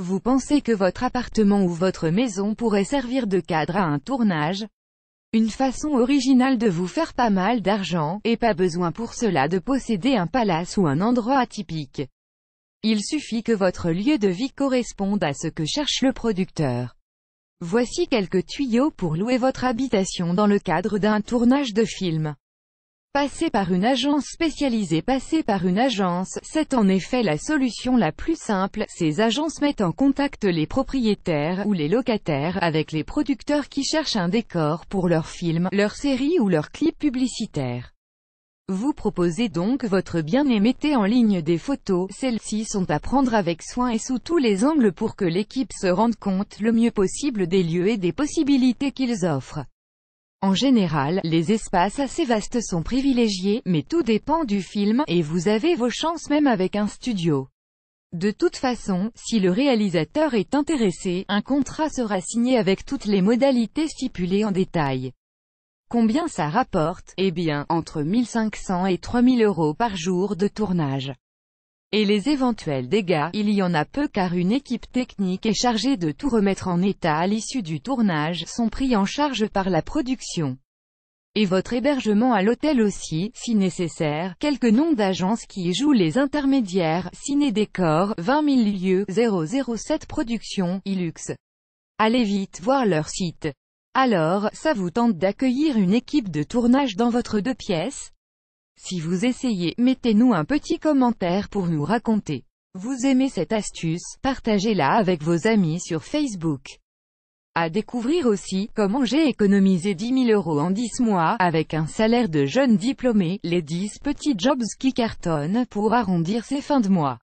Vous pensez que votre appartement ou votre maison pourrait servir de cadre à un tournage Une façon originale de vous faire pas mal d'argent, et pas besoin pour cela de posséder un palace ou un endroit atypique. Il suffit que votre lieu de vie corresponde à ce que cherche le producteur. Voici quelques tuyaux pour louer votre habitation dans le cadre d'un tournage de film. Passer par une agence spécialisée Passer par une agence, c'est en effet la solution la plus simple, ces agences mettent en contact les propriétaires ou les locataires avec les producteurs qui cherchent un décor pour leurs films, leurs séries ou leurs clips publicitaires. Vous proposez donc votre bien et mettez en ligne des photos, celles-ci sont à prendre avec soin et sous tous les angles pour que l'équipe se rende compte le mieux possible des lieux et des possibilités qu'ils offrent. En général, les espaces assez vastes sont privilégiés, mais tout dépend du film, et vous avez vos chances même avec un studio. De toute façon, si le réalisateur est intéressé, un contrat sera signé avec toutes les modalités stipulées en détail. Combien ça rapporte Eh bien, entre 1500 et 3000 euros par jour de tournage. Et les éventuels dégâts, il y en a peu car une équipe technique est chargée de tout remettre en état à l'issue du tournage, sont pris en charge par la production. Et votre hébergement à l'hôtel aussi, si nécessaire, quelques noms d'agences qui jouent les intermédiaires, Ciné-Décor, 20 000 lieux, 007 Production Ilux. Allez vite voir leur site. Alors, ça vous tente d'accueillir une équipe de tournage dans votre deux pièces si vous essayez, mettez-nous un petit commentaire pour nous raconter. Vous aimez cette astuce, partagez-la avec vos amis sur Facebook. À découvrir aussi, comment j'ai économisé 10 000 euros en 10 mois, avec un salaire de jeune diplômé, les 10 petits jobs qui cartonnent pour arrondir ses fins de mois.